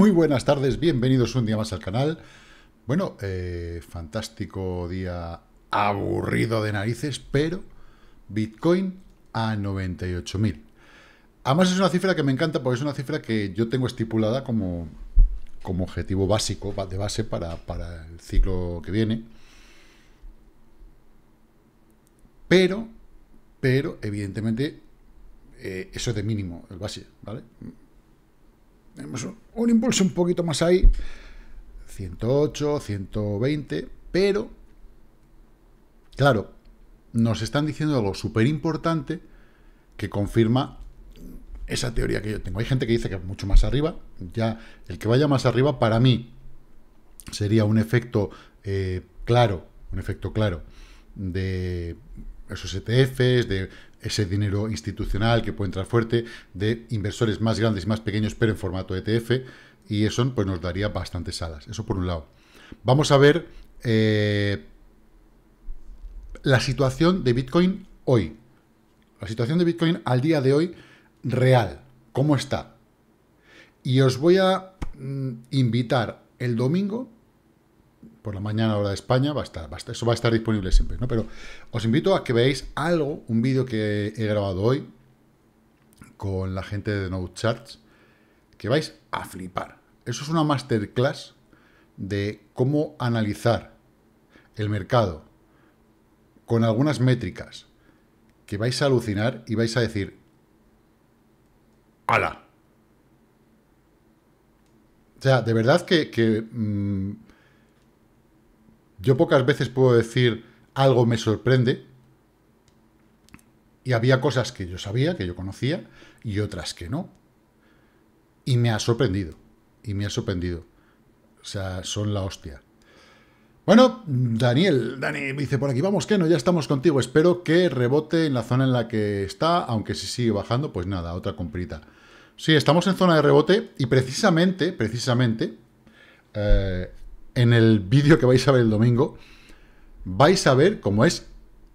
Muy buenas tardes, bienvenidos un día más al canal. Bueno, eh, fantástico día aburrido de narices, pero Bitcoin a 98.000. Además es una cifra que me encanta porque es una cifra que yo tengo estipulada como, como objetivo básico, de base para, el ciclo que viene. Pero, pero, evidentemente, eh, eso es de mínimo, el base, ¿vale? Tenemos un impulso un poquito más ahí, 108, 120, pero, claro, nos están diciendo algo súper importante que confirma esa teoría que yo tengo. Hay gente que dice que es mucho más arriba, ya el que vaya más arriba para mí sería un efecto eh, claro, un efecto claro de esos ETFs, de ese dinero institucional que puede entrar fuerte de inversores más grandes y más pequeños, pero en formato ETF, y eso pues, nos daría bastantes salas. Eso por un lado. Vamos a ver eh, la situación de Bitcoin hoy. La situación de Bitcoin al día de hoy real. ¿Cómo está? Y os voy a mm, invitar el domingo por la mañana hora de España, va a estar, eso va a estar disponible siempre, ¿no? Pero os invito a que veáis algo, un vídeo que he grabado hoy con la gente de No Charts, que vais a flipar. Eso es una masterclass de cómo analizar el mercado con algunas métricas que vais a alucinar y vais a decir, ¡Hala! O sea, de verdad que, que mm, yo pocas veces puedo decir algo me sorprende. Y había cosas que yo sabía, que yo conocía, y otras que no. Y me ha sorprendido. Y me ha sorprendido. O sea, son la hostia. Bueno, Daniel, Dani me dice por aquí, vamos, que no, ya estamos contigo. Espero que rebote en la zona en la que está, aunque si sigue bajando, pues nada, otra comprita. Sí, estamos en zona de rebote y precisamente, precisamente, eh, en el vídeo que vais a ver el domingo, vais a ver cómo es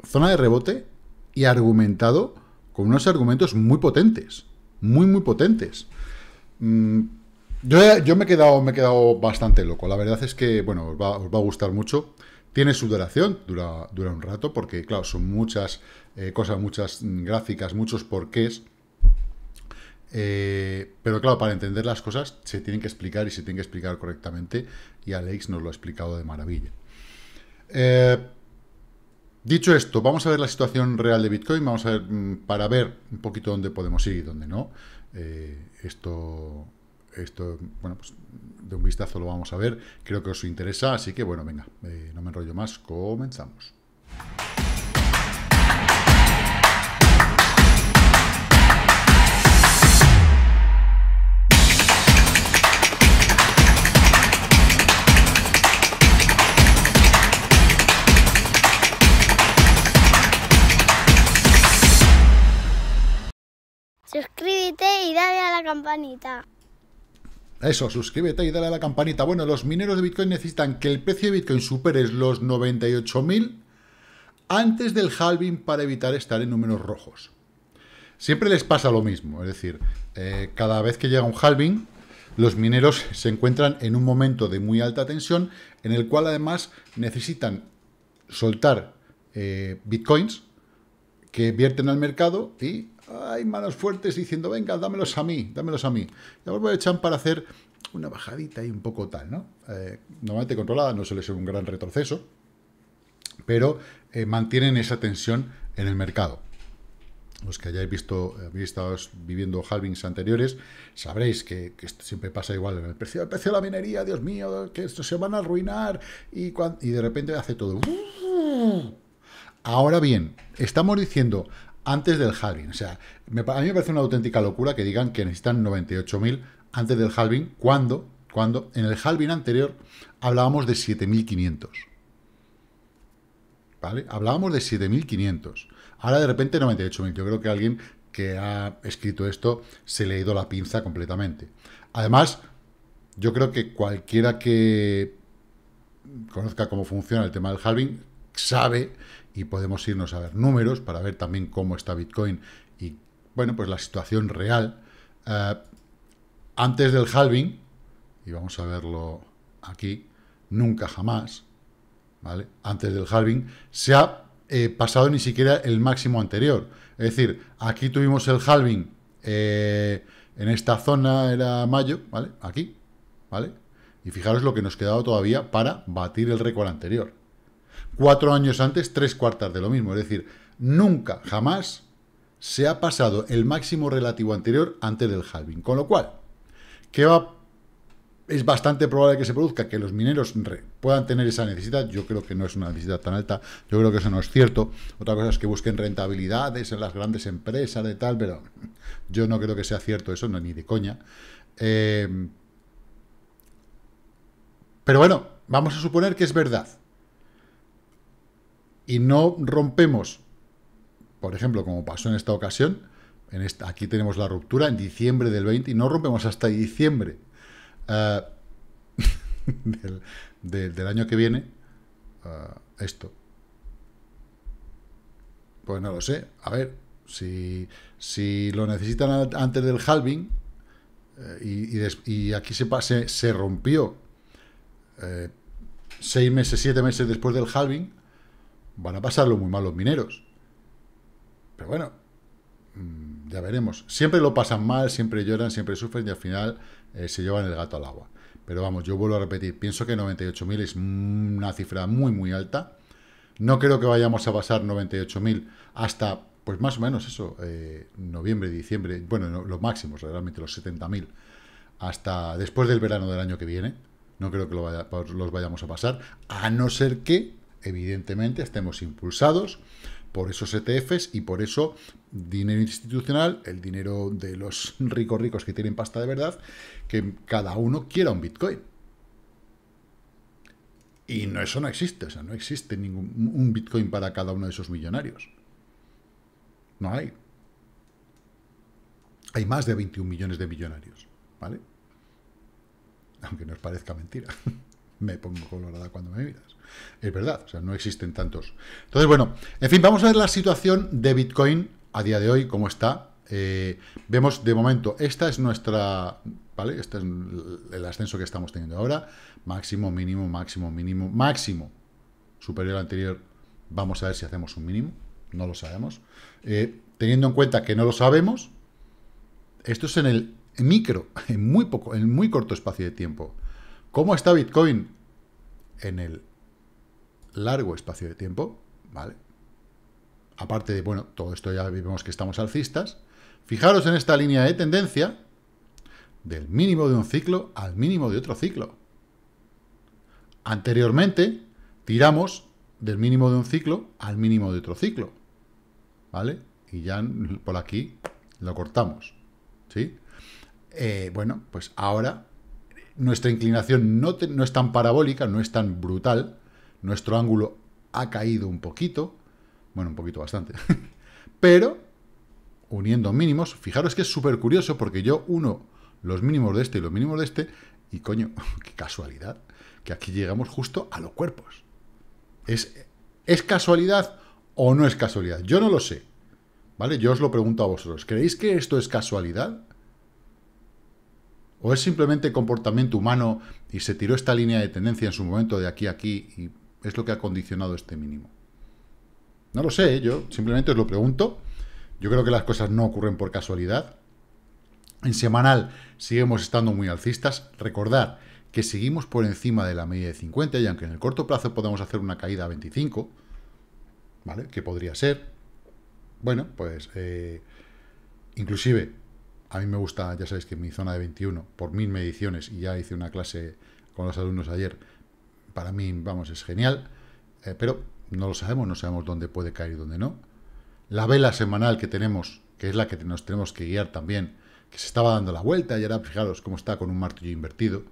zona de rebote y argumentado con unos argumentos muy potentes, muy, muy potentes. Mm, yo, me, he quedado, me he quedado bastante loco, la verdad es que, bueno, os va, a gustar mucho. Tiene su duración, dura, dura un rato, porque, claro, son muchas eh, cosas, muchas gráficas, muchos porqués. Eh, pero claro, para entender las cosas se tienen que explicar y se tienen que explicar correctamente y Alex nos lo ha explicado de maravilla. Eh, dicho esto, vamos a ver la situación real de Bitcoin, vamos a ver, mm, para ver un poquito dónde podemos ir y dónde no. Eh, esto, esto, bueno, pues de un vistazo lo vamos a ver, creo que os interesa, así que bueno, venga, eh, no me enrollo más, comenzamos. Suscríbete y dale a la campanita. Eso, suscríbete y dale a la campanita. Bueno, los mineros de Bitcoin necesitan que el precio de Bitcoin supere los 98.000 antes del halving para evitar estar en números rojos. Siempre les pasa lo mismo, es decir, eh, cada vez que llega un halving, los mineros se encuentran en un momento de muy alta tensión, en el cual además necesitan soltar eh, bitcoins que vierten al mercado y hay manos fuertes diciendo, venga, dámelos a mí, dámelos a mí. Y ahora echar para hacer una bajadita y un poco tal, ¿no? Eh, normalmente controlada, no suele ser un gran retroceso, pero eh, mantienen esa tensión en el mercado. Los que hayáis visto, habéis estado viviendo halvings anteriores, sabréis que, esto siempre pasa igual en el precio, el precio de la minería, Dios mío, que esto se van a arruinar, y de repente hace todo. ¡uh! Ahora bien, estamos diciendo, antes del halving. O sea, a mí me parece una auténtica locura que digan que necesitan 98.000 antes del halving, cuando, cuando en el halving anterior hablábamos de 7.500. ¿Vale? Hablábamos de 7.500. Ahora de repente 98.000. Yo creo que alguien que ha escrito esto se le ha ido la pinza completamente. Además, yo creo que cualquiera que conozca cómo funciona el tema del halving sabe y podemos irnos a ver números para ver también cómo está Bitcoin y, bueno, pues la situación real. Eh, antes del halving, y vamos a verlo aquí, nunca jamás, ¿vale? Antes del halving, se ha eh, pasado ni siquiera el máximo anterior. Es decir, aquí tuvimos el halving eh, en esta zona, era mayo, ¿vale? Aquí, ¿vale? Y fijaros lo que nos quedaba todavía para batir el récord anterior cuatro años antes, tres cuartas de lo mismo. Es decir, nunca, jamás se ha pasado el máximo relativo anterior antes del halving. Con lo cual, que va, es bastante probable que se produzca que los mineros puedan tener esa necesidad. Yo creo que no es una necesidad tan alta. Yo creo que eso no es cierto. Otra cosa es que busquen rentabilidades en las grandes empresas de tal, pero yo no creo que sea cierto eso, no, ni de coña. Eh, pero bueno, vamos a suponer que es verdad y no rompemos, por ejemplo, como pasó en esta ocasión, en aquí tenemos la ruptura en diciembre del 20 y no rompemos hasta diciembre eh, del, año que viene eh, esto. Pues no lo sé. A ver, si, lo necesitan antes del halving eh, y, y, aquí se, pase. se rompió seis meses, siete meses después del halving, van a pasarlo muy mal los mineros. Pero bueno, mm, ya veremos. Siempre lo pasan mal, siempre lloran, siempre sufren y al final eh, se llevan el gato al agua. Pero vamos, yo vuelvo a repetir, pienso que 98.000 es una cifra muy, muy alta. No creo que vayamos a pasar 98.000 hasta, pues más o menos eso, eh, noviembre, diciembre, bueno, los máximos, realmente los 70.000, hasta después del verano del año que viene. No creo que los vayamos a pasar, a no ser que evidentemente estemos impulsados por esos ETFs y por eso dinero institucional, el dinero de los ricos ricos que tienen pasta de verdad, que cada uno quiera un Bitcoin. Y no, eso no existe, o sea, no existe ningún un Bitcoin para cada uno de esos millonarios. No hay. Hay más de 21 millones de millonarios, ¿vale? Aunque nos parezca mentira. me pongo colorada cuando me miras. Es verdad, o sea, no existen tantos. Entonces, bueno, en fin, vamos a ver la situación de Bitcoin a día de hoy, cómo está. Eh, vemos de momento, esta es nuestra, ¿vale? Este es el ascenso que estamos teniendo ahora. Máximo, mínimo, máximo, mínimo, máximo. Superior al anterior, vamos a ver si hacemos un mínimo. No lo sabemos. Eh, teniendo en cuenta que no lo sabemos, esto es en el micro, en muy poco, en muy corto espacio de tiempo. ¿Cómo está Bitcoin en el largo espacio de tiempo? ¿Vale? Aparte de, bueno, todo esto ya vemos que estamos alcistas. Fijaros en esta línea de tendencia del mínimo de un ciclo al mínimo de otro ciclo. Anteriormente tiramos del mínimo de un ciclo al mínimo de otro ciclo. ¿Vale? Y ya por aquí lo cortamos. ¿Sí? Eh, bueno, pues ahora nuestra inclinación no, es tan parabólica, no es tan brutal. Nuestro ángulo ha caído un poquito. Bueno, un poquito bastante. Pero, uniendo mínimos, fijaros que es súper curioso porque yo uno los mínimos de este y los mínimos de este, y coño, qué casualidad, que aquí llegamos justo a los cuerpos. ¿Es, ¿Es casualidad o no es casualidad? Yo no lo sé. ¿Vale? Yo os lo pregunto a vosotros. ¿Creéis que esto es casualidad? ¿O es simplemente comportamiento humano y se tiró esta línea de tendencia en su momento de aquí a aquí y es lo que ha condicionado este mínimo? No lo sé, ¿eh? yo simplemente os lo pregunto. Yo creo que las cosas no ocurren por casualidad. En semanal seguimos estando muy alcistas. Recordad que seguimos por encima de la media de 50 y aunque en el corto plazo podamos hacer una caída a 25, ¿vale? Que podría ser. Bueno, pues eh, inclusive a mí me gusta, ya sabéis que mi zona de 21, por mil mediciones, y ya hice una clase con los alumnos ayer, para mí, vamos, es genial, eh, pero no lo sabemos, no sabemos dónde puede caer y dónde no. La vela semanal que tenemos, que es la que nos tenemos que guiar también, que se estaba dando la vuelta y ahora fijaros cómo está con un martillo invertido.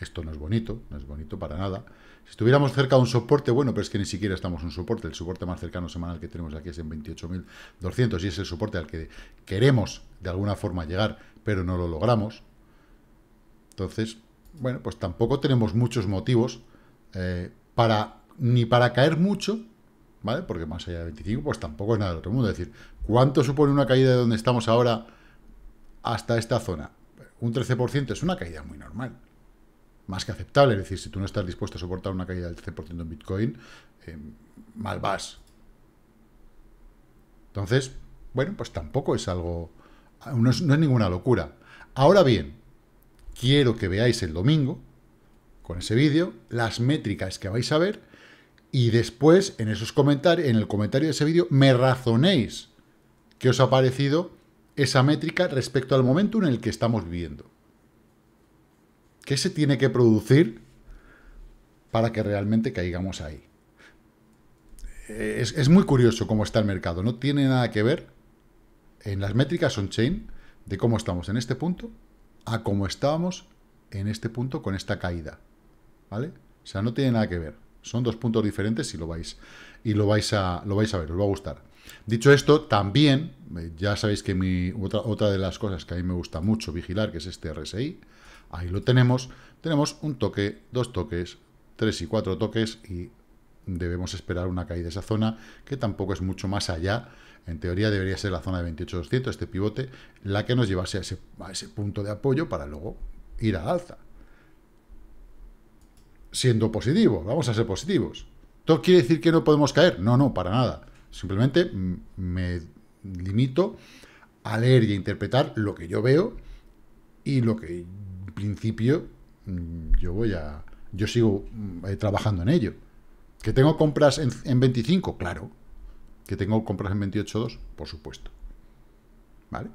Esto no es bonito, no es bonito para nada. Si estuviéramos cerca de un soporte, bueno, pero es que ni siquiera estamos en un soporte. El soporte más cercano semanal que tenemos aquí es en 28.200 y es el soporte al que queremos de alguna forma llegar, pero no lo logramos. Entonces, bueno, pues tampoco tenemos muchos motivos eh, para ni para caer mucho, ¿vale? Porque más allá de 25, pues tampoco es nada del otro mundo. Es decir, ¿cuánto supone una caída de donde estamos ahora hasta esta zona? Un 13% es una caída muy normal más que aceptable. Es decir, si tú no estás dispuesto a soportar una caída del 13% en Bitcoin, eh, mal vas. Entonces, bueno, pues tampoco es algo... No es, ninguna locura. Ahora bien, quiero que veáis el domingo, con ese vídeo, las métricas que vais a ver y después en, esos comentarios, en el comentario de ese vídeo me razonéis qué os ha parecido esa métrica respecto al momento en el que estamos viviendo. ¿Qué se tiene que producir para que realmente caigamos ahí? Es, muy curioso cómo está el mercado. No tiene nada que ver en las métricas on-chain de cómo estamos en este punto a cómo estábamos en este punto con esta caída. ¿Vale? O sea, no tiene nada que ver. Son dos puntos diferentes y lo vais, y lo vais, a, lo vais a ver, os va a gustar. Dicho esto, también, eh, ya sabéis que mi, otra, otra de las cosas que a mí me gusta mucho vigilar, que es este RSI, ahí lo tenemos, tenemos un toque, dos toques, tres y cuatro toques y debemos esperar una caída de esa zona, que tampoco es mucho más allá. En teoría debería ser la zona de 28,200, este pivote, la que nos llevase a ese, a ese punto de apoyo para luego ir al alza. Siendo positivo, vamos a ser positivos. ¿Todo quiere decir que no podemos caer? No, no, para nada. Simplemente me limito a leer y a interpretar lo que yo veo y lo que en principio mm, yo voy a... Yo sigo mm, eh, trabajando en ello. ¿Que tengo compras en, en 25? Claro. ¿Que tengo compras en 28.2? Por supuesto. ¿Vale?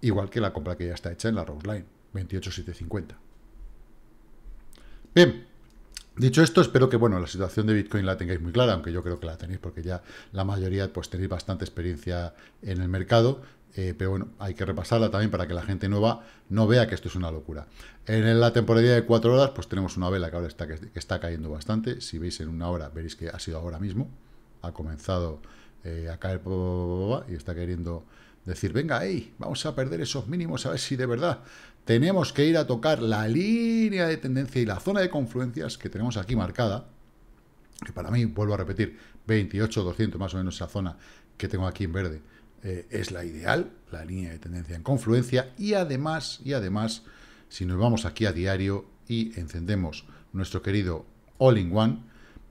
Igual que la compra que ya está hecha en la Rose Line. 28.750. Bien. Dicho esto, espero que bueno, la situación de Bitcoin la tengáis muy clara, aunque yo creo que la tenéis porque ya la mayoría pues tenéis bastante experiencia en el mercado, eh, pero bueno, hay que repasarla también para que la gente nueva no vea que esto es una locura. En la temporalidad de cuatro horas pues tenemos una vela que ahora está, que está cayendo bastante, si veis en una hora veréis que ha sido ahora mismo, ha comenzado eh, a caer y está queriendo decir, venga, hey, vamos a perder esos mínimos a ver si de verdad tenemos que ir a tocar la línea de tendencia y la zona de confluencias que tenemos aquí marcada, que para mí, vuelvo a repetir, 28, 200 más o menos esa zona que tengo aquí en verde, eh, es la ideal, la línea de tendencia en confluencia, y además, y además, si nos vamos aquí a diario y encendemos nuestro querido All-in-One,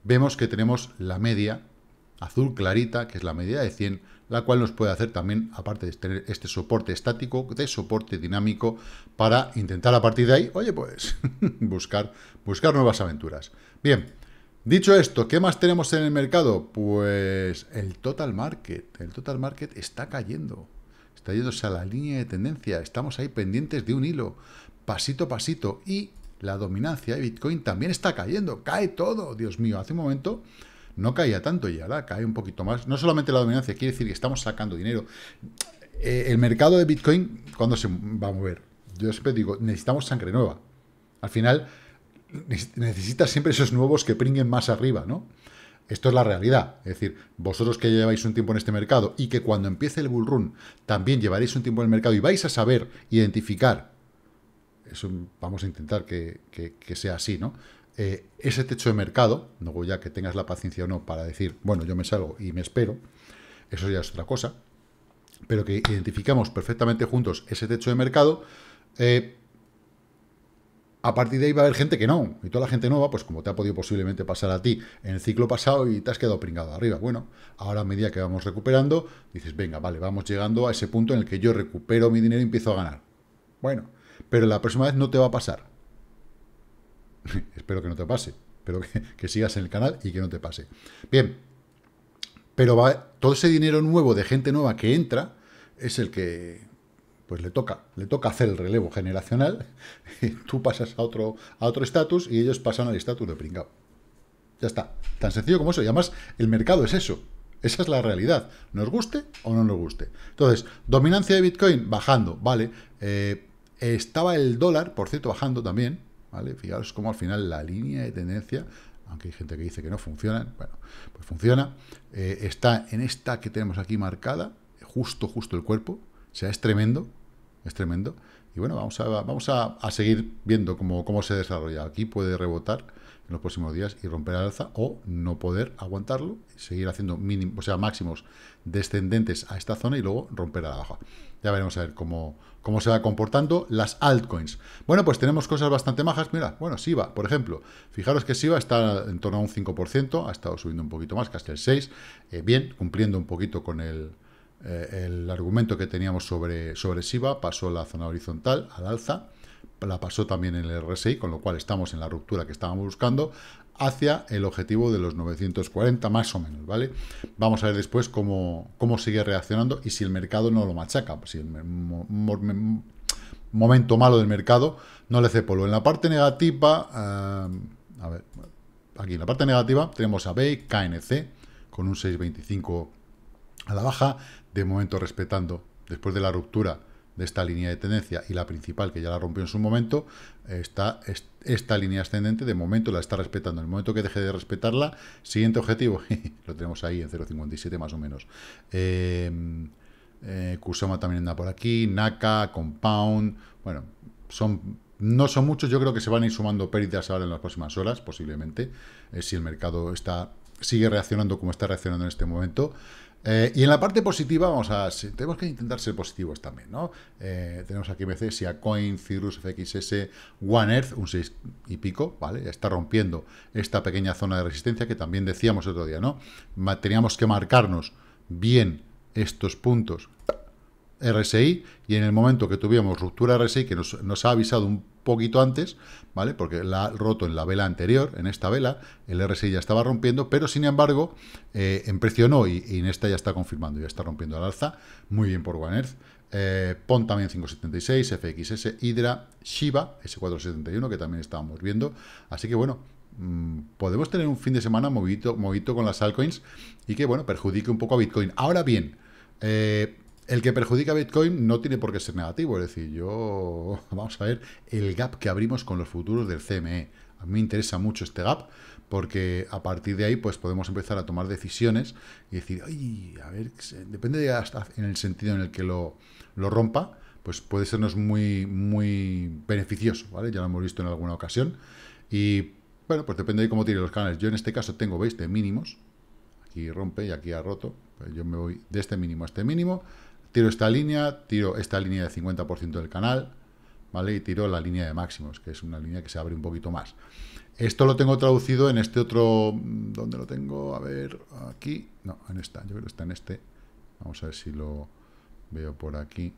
vemos que tenemos la media azul clarita, que es la media de 100, la cual nos puede hacer también, aparte de tener este soporte estático, de soporte dinámico, para intentar a partir de ahí, oye, pues, buscar, buscar nuevas aventuras. Bien, dicho esto, ¿qué más tenemos en el mercado? Pues el total market. El total market está cayendo. Está yéndose a la línea de tendencia. Estamos ahí pendientes de un hilo, pasito a pasito. Y la dominancia de Bitcoin también está cayendo. Cae todo, Dios mío. Hace un momento no caía tanto y ahora cae un poquito más. No solamente la dominancia, quiere decir que estamos sacando dinero. Eh, el mercado de Bitcoin, ¿cuándo se va a mover? Yo siempre digo, necesitamos sangre nueva. Al final, necesitas siempre esos nuevos que pringuen más arriba, ¿no? Esto es la realidad. Es decir, vosotros que lleváis un tiempo en este mercado y que cuando empiece el bull run también llevaréis un tiempo en el mercado y vais a saber identificar, eso vamos a intentar que, que sea así, ¿no? Eh, ese techo de mercado, luego ya que tengas la paciencia o no para decir, bueno, yo me salgo y me espero, eso ya es otra cosa, pero que identificamos perfectamente juntos ese techo de mercado, eh, a partir de ahí va a haber gente que no, y toda la gente nueva, pues como te ha podido posiblemente pasar a ti en el ciclo pasado y te has quedado pringado arriba. Bueno, ahora a medida que vamos recuperando, dices, venga, vale, vamos llegando a ese punto en el que yo recupero mi dinero y empiezo a ganar. Bueno, pero la próxima vez no te va a pasar. Espero que no te pase, pero que, sigas en el canal y que no te pase. Bien, pero va, todo ese dinero nuevo de gente nueva que entra es el que pues le toca, le toca hacer el relevo generacional, y tú pasas a otro a otro estatus y ellos pasan al estatus de pringao. Ya está, tan sencillo como eso. Y además el mercado es eso, esa es la realidad, nos guste o no nos guste. Entonces, dominancia de Bitcoin bajando, vale. Eh, estaba el dólar, por cierto, bajando también, Fijaros cómo al final la línea de tendencia, aunque hay gente que dice que no funciona, bueno, pues funciona, eh, está en esta que tenemos aquí marcada, justo, justo el cuerpo, o sea, es tremendo, es tremendo, y bueno, vamos a, vamos seguir viendo cómo se desarrolla, aquí puede rebotar, en los próximos días y romper al alza o no poder aguantarlo, seguir haciendo mínimo, o sea, máximos descendentes a esta zona y luego romper a la baja. Ya veremos a ver cómo, cómo se va comportando las altcoins. Bueno, pues tenemos cosas bastante majas. Mira, bueno, Siva por ejemplo. Fijaros que Siva está en torno a un 5%, ha estado subiendo un poquito más, casi el 6%. bien, cumpliendo un poquito con el, eh, el argumento que teníamos sobre, sobre SIBA, pasó la zona horizontal al alza la pasó también en el RSI, con lo cual estamos en la ruptura que estábamos buscando, hacia el objetivo de los 940 más o menos, ¿vale? Vamos a ver después cómo, sigue reaccionando y si el mercado no lo machaca, pues si el momento malo del mercado no le hace polvo. En la parte negativa, eh, a ver, aquí en la parte negativa tenemos a BEI, KNC, con un 6.25 a la baja, de momento respetando, después de la ruptura, de esta línea de tendencia y la principal, que ya la rompió en su momento, está esta línea ascendente, de momento la está respetando. En el momento que deje de respetarla, siguiente objetivo, lo tenemos ahí en 0.57 más o menos. Em, eh, Kusama también anda por aquí, Naka, Compound, bueno, son no son muchos, yo creo que se van a ir sumando pérdidas ahora en las próximas horas, posiblemente, eh, si el mercado está sigue reaccionando como está reaccionando en este momento. Eh, y en la parte positiva, vamos a, tenemos que intentar ser positivos también, ¿no? Eh, tenemos aquí BC, Coin, Cirrus, FXS, One Earth, un 6 y pico, ¿vale? Está rompiendo esta pequeña zona de resistencia que también decíamos otro día, ¿no? Teníamos que marcarnos bien estos puntos RSI y en el momento que tuvimos ruptura RSI, que nos, ha avisado un poquito antes, ¿vale? Porque la ha roto en la vela anterior, en esta vela, el RSI ya estaba rompiendo, pero sin embargo, eh, en precio no, y, en esta ya está confirmando, ya está rompiendo al alza, muy bien por One Earth. PON también 576, FXS, Hydra, Shiba, S471, que también estábamos viendo. Así que bueno, mm, podemos tener un fin de semana movido movito con las altcoins y que, bueno, perjudique un poco a Bitcoin. Ahora bien, eh, el que perjudica a Bitcoin no tiene por qué ser negativo, es decir, yo vamos a ver el gap que abrimos con los futuros del CME. A mí me interesa mucho este gap porque a partir de ahí pues podemos empezar a tomar decisiones y decir, Ay, a ver, depende de hasta en el sentido en el que lo, rompa, pues puede sernos muy, muy beneficioso, ¿vale? Ya lo hemos visto en alguna ocasión. Y bueno, pues depende de cómo tiren los canales. Yo en este caso tengo, veis, de mínimos. Aquí rompe y aquí ha roto. Pues yo me voy de este mínimo a este mínimo tiro esta línea, tiro esta línea de 50% del canal, ¿vale? Y tiro la línea de máximos, que es una línea que se abre un poquito más. Esto lo tengo traducido en este otro... Mm, ¿Dónde lo tengo? A ver, aquí... No, en esta, yo creo que está en este. Vamos a ver si lo veo por aquí.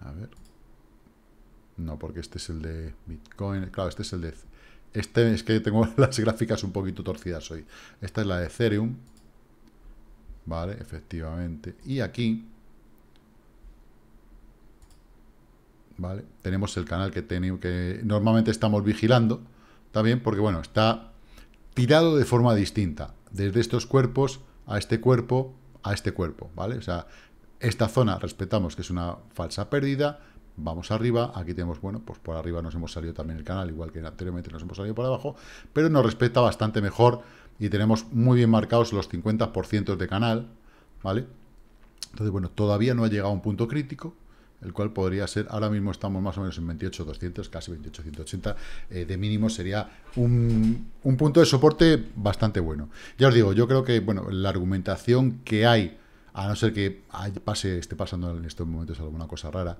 A ver. No, porque este es el de Bitcoin. Claro, este es el de... Este es que tengo las gráficas un poquito torcidas hoy. Esta es la de Ethereum, ¿vale? Efectivamente. Y aquí, ¿vale? Tenemos el canal que, que normalmente estamos vigilando, también porque, bueno, está tirado de forma distinta, desde estos cuerpos a este cuerpo, a este cuerpo, ¿vale? O sea, esta zona respetamos que es una falsa pérdida, vamos arriba, aquí tenemos, bueno, pues por arriba nos hemos salido también el canal, igual que anteriormente nos hemos salido por abajo, pero nos respeta bastante mejor y tenemos muy bien marcados los 50% de canal, ¿vale? Entonces, bueno, todavía no ha llegado a un punto crítico, el cual podría ser, ahora mismo estamos más o menos en 28.200, casi 28.180, eh, de mínimo sería un, un, punto de soporte bastante bueno. Ya os digo, yo creo que, bueno, la argumentación que hay, a no ser que pase, esté pasando en estos momentos alguna cosa rara,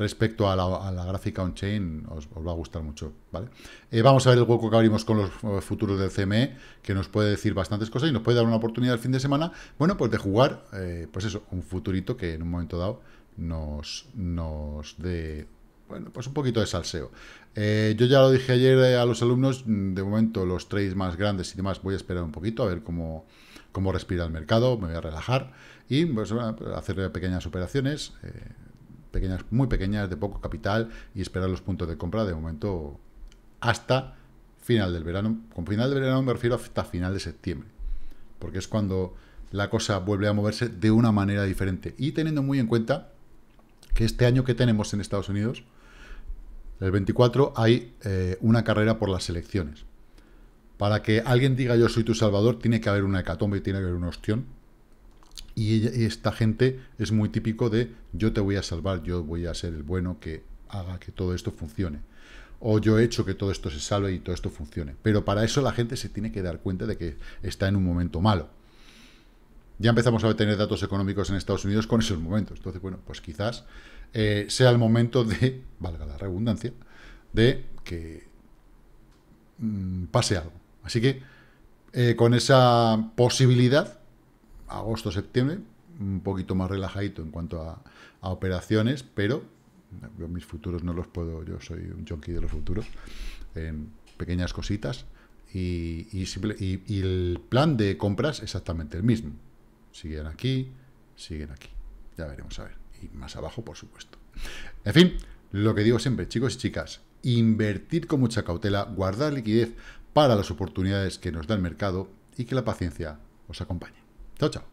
respecto a la, gráfica on-chain, os, va a gustar mucho. ¿vale? Eh, vamos a ver el hueco que abrimos con los eh, futuros del CME, que nos puede decir bastantes cosas y nos puede dar una oportunidad el fin de semana, bueno, pues de jugar, eh, pues eso, un futurito que en un momento dado nos, nos dé bueno, pues un poquito de salseo. yo ya lo dije ayer a los alumnos, mm, de momento los trades más grandes y demás voy a esperar un poquito a ver cómo, cómo respira el mercado, me voy a relajar y pues, pues, hacer pequeñas operaciones pequeñas, muy pequeñas, de poco capital y esperar los puntos de compra de momento hasta final del verano. Con final del verano me refiero hasta final de septiembre, porque es cuando la cosa vuelve a moverse de una manera diferente. Y teniendo muy en cuenta que este año que tenemos en Estados Unidos, el 24, hay eh, una carrera por las elecciones. Para que alguien diga yo soy tu salvador, tiene que haber una hecatombe y tiene que haber una ostión y, esta gente es muy típico de yo te voy a salvar, yo voy a ser el bueno que haga que todo esto funcione o yo he hecho que todo esto se salve y todo esto funcione. Pero para eso la gente se tiene que dar cuenta de que está en un momento malo. Ya empezamos a tener datos económicos en Estados Unidos con esos momentos. Entonces, bueno, pues quizás eh, sea el momento de, valga la redundancia, de que mm, pase algo. Así que eh, con esa posibilidad agosto-septiembre, un poquito más relajadito en cuanto a, operaciones, pero mis futuros no los puedo, yo soy un junkie de los futuros, en pequeñas cositas, y, y el plan de compras exactamente el mismo. Siguen aquí, siguen aquí. Ya veremos, a ver. Y más abajo, por supuesto. En fin, lo que digo siempre, chicos y chicas, invertir con mucha cautela, guardar liquidez para las oportunidades que nos da el mercado y que la paciencia os acompañe. Chao, chao.